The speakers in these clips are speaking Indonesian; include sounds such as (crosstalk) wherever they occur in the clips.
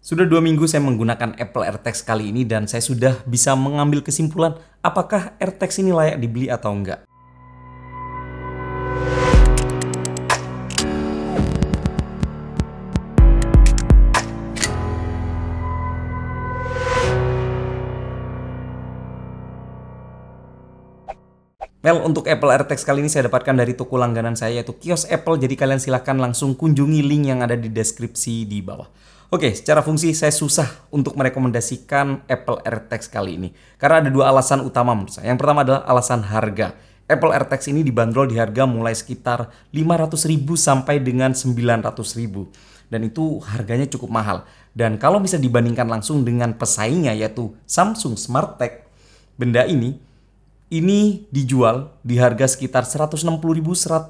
Sudah dua minggu saya menggunakan Apple AirTag kali ini dan saya sudah bisa mengambil kesimpulan apakah AirTag ini layak dibeli atau enggak. Well, untuk Apple AirTag kali ini saya dapatkan dari toko langganan saya yaitu kios Apple. Jadi kalian silahkan langsung kunjungi link yang ada di deskripsi di bawah. Oke, secara fungsi saya susah untuk merekomendasikan Apple AirTags kali ini. Karena ada dua alasan utama menurut saya. Yang pertama adalah alasan harga. Apple AirTags ini dibanderol di harga mulai sekitar 500 ribu sampai dengan 900 ribu, dan itu harganya cukup mahal. Dan kalau bisa dibandingkan langsung dengan pesaingnya yaitu Samsung SmartTag, benda ini ini dijual di harga sekitar 160.000-170.000.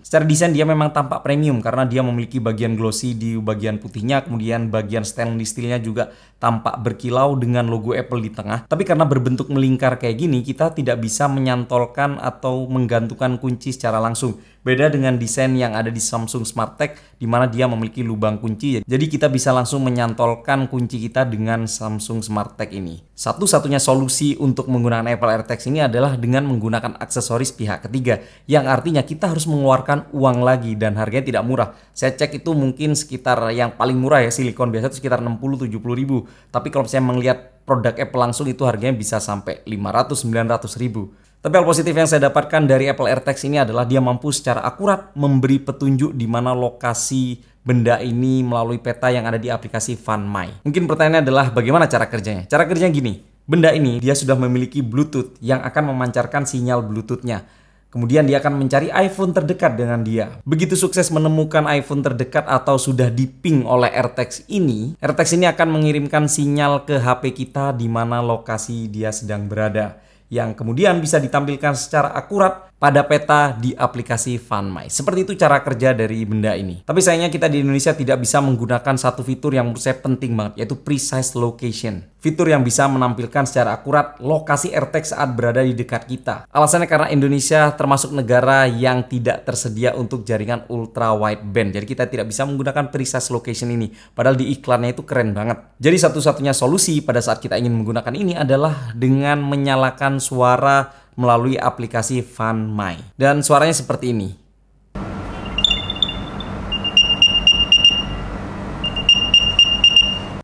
Secara desain dia memang tampak premium karena dia memiliki bagian glossy di bagian putihnya, kemudian bagian stainless steelnya juga tampak berkilau dengan logo Apple di tengah. Tapi karena berbentuk melingkar kayak gini, kita tidak bisa menyantolkan atau menggantungkan kunci secara langsung Beda dengan desain yang ada di Samsung Smart Tag di mana dia memiliki lubang kunci. Jadi kita bisa langsung menyantolkan kunci kita dengan Samsung Smart Tag ini. Satu-satunya solusi untuk menggunakan Apple AirTags ini adalah dengan menggunakan aksesoris pihak ketiga yang artinya kita harus mengeluarkan uang lagi dan harganya tidak murah. Saya cek itu mungkin sekitar yang paling murah ya silikon biasa itu sekitar 60-70 ribu. Tapi kalau saya melihat produk Apple langsung itu harganya bisa sampai 500-900 ribu. Tapi hal positif yang saya dapatkan dari Apple AirTags ini adalah dia mampu secara akurat memberi petunjuk di mana lokasi benda ini melalui peta yang ada di aplikasi Find My. Mungkin pertanyaannya adalah bagaimana cara kerjanya? Cara kerjanya gini, benda ini dia sudah memiliki Bluetooth yang akan memancarkan sinyal Bluetoothnya. Kemudian dia akan mencari iPhone terdekat dengan dia. Begitu sukses menemukan iPhone terdekat atau sudah diping oleh AirTags ini, AirTags ini akan mengirimkan sinyal ke HP kita di mana lokasi dia sedang berada yang kemudian bisa ditampilkan secara akurat pada peta di aplikasi FunMy. Seperti itu cara kerja dari benda ini. Tapi sayangnya kita di Indonesia tidak bisa menggunakan satu fitur yang menurut saya penting banget, yaitu precise location. Fitur yang bisa menampilkan secara akurat lokasi AirTag saat berada di dekat kita. Alasannya karena Indonesia termasuk negara yang tidak tersedia untuk jaringan ultra wide band, Jadi kita tidak bisa menggunakan precise location ini. Padahal di iklannya itu keren banget. Jadi satu-satunya solusi pada saat kita ingin menggunakan ini adalah dengan menyalakan suara melalui aplikasi FunMy. Dan suaranya seperti ini.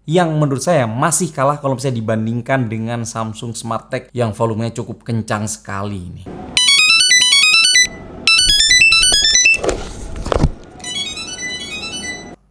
yang menurut saya masih kalah kalau misalnya dibandingkan dengan Samsung Smart Tag yang volumenya cukup kencang sekali ini.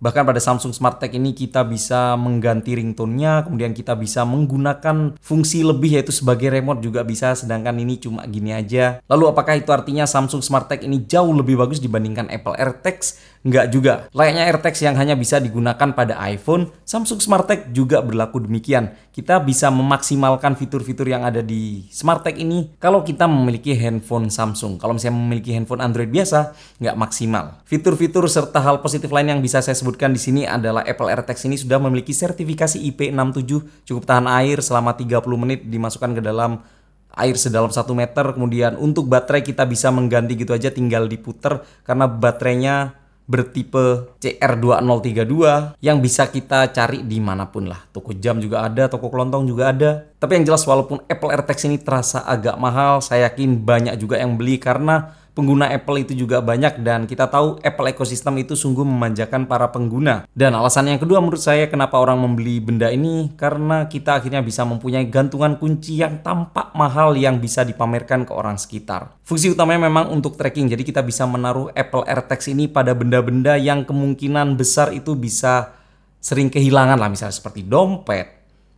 Bahkan pada Samsung Smart Tag ini kita bisa mengganti ringtone-nya, kemudian kita bisa menggunakan fungsi lebih yaitu sebagai remote juga bisa, sedangkan ini cuma gini aja. Lalu apakah itu artinya Samsung Smart Tag ini jauh lebih bagus dibandingkan Apple AirTags? Enggak juga. Layaknya AirTags yang hanya bisa digunakan pada iPhone, Samsung SmartTag juga berlaku demikian. Kita bisa memaksimalkan fitur-fitur yang ada di SmartTag ini kalau kita memiliki handphone Samsung. Kalau misalnya memiliki handphone Android biasa, nggak maksimal. Fitur-fitur serta hal positif lain yang bisa saya sebutkan di sini adalah Apple AirTags ini sudah memiliki sertifikasi IP67, cukup tahan air selama 30 menit dimasukkan ke dalam air sedalam 1 meter kemudian untuk baterai kita bisa mengganti gitu aja tinggal diputer karena baterainya bertipe CR2032 yang bisa kita cari dimanapun lah. Toko jam juga ada, toko kelontong juga ada. Tapi yang jelas walaupun Apple AirTags ini terasa agak mahal, saya yakin banyak juga yang beli karena pengguna Apple itu juga banyak dan kita tahu Apple ekosistem itu sungguh memanjakan para pengguna. Dan alasan yang kedua menurut saya kenapa orang membeli benda ini karena kita akhirnya bisa mempunyai gantungan kunci yang tampak mahal yang bisa dipamerkan ke orang sekitar. Fungsi utamanya memang untuk tracking jadi kita bisa menaruh Apple AirTags ini pada benda-benda yang kemungkinan besar itu bisa sering kehilangan lah misalnya seperti dompet,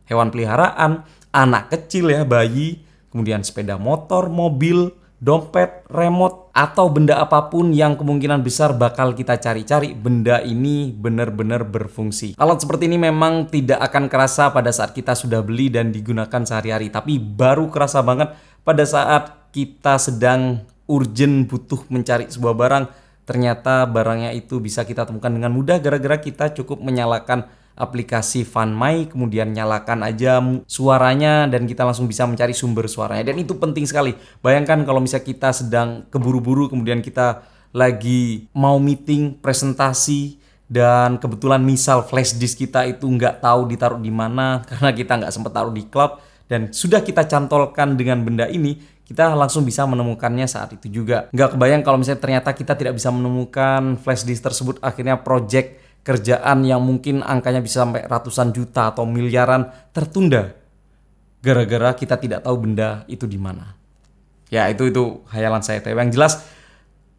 hewan peliharaan, anak kecil ya bayi, kemudian sepeda motor, mobil, dompet, remote, atau benda apapun yang kemungkinan besar bakal kita cari-cari, benda ini benar-benar berfungsi. Alat seperti ini memang tidak akan kerasa pada saat kita sudah beli dan digunakan sehari-hari, tapi baru kerasa banget pada saat kita sedang urgent butuh mencari sebuah barang, ternyata barangnya itu bisa kita temukan dengan mudah gara-gara kita cukup menyalakan aplikasi My, kemudian nyalakan aja suaranya dan kita langsung bisa mencari sumber suaranya dan itu penting sekali bayangkan kalau misalnya kita sedang keburu-buru kemudian kita lagi mau meeting presentasi dan kebetulan misal flash disk kita itu nggak tahu ditaruh di mana (laughs) karena kita nggak sempat taruh di cloud dan sudah kita cantolkan dengan benda ini kita langsung bisa menemukannya saat itu juga. Nggak kebayang kalau misalnya ternyata kita tidak bisa menemukan flash disk tersebut, akhirnya project kerjaan yang mungkin angkanya bisa sampai ratusan juta atau miliaran tertunda gara-gara kita tidak tahu benda itu di mana. Ya itu itu hayalan saya tapi yang jelas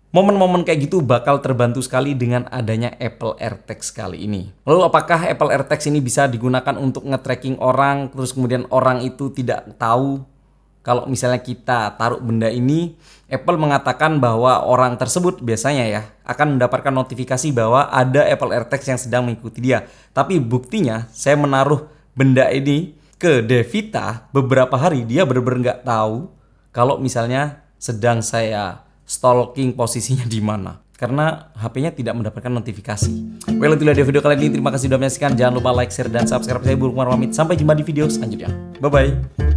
momen-momen kayak gitu bakal terbantu sekali dengan adanya Apple AirTag kali ini. Lalu apakah Apple AirTag ini bisa digunakan untuk nge-tracking orang terus kemudian orang itu tidak tahu kalau misalnya kita taruh benda ini, Apple mengatakan bahwa orang tersebut biasanya ya akan mendapatkan notifikasi bahwa ada Apple AirTags yang sedang mengikuti dia. Tapi buktinya saya menaruh benda ini ke Devita beberapa hari dia benar-benar nggak tahu kalau misalnya sedang saya stalking posisinya di mana karena HP-nya tidak mendapatkan notifikasi. Well, itulah dia video kali ini. Terima kasih sudah menyaksikan. Jangan lupa like, share, dan subscribe. Saya Burung Marwamit. Sampai jumpa di video selanjutnya. Bye-bye.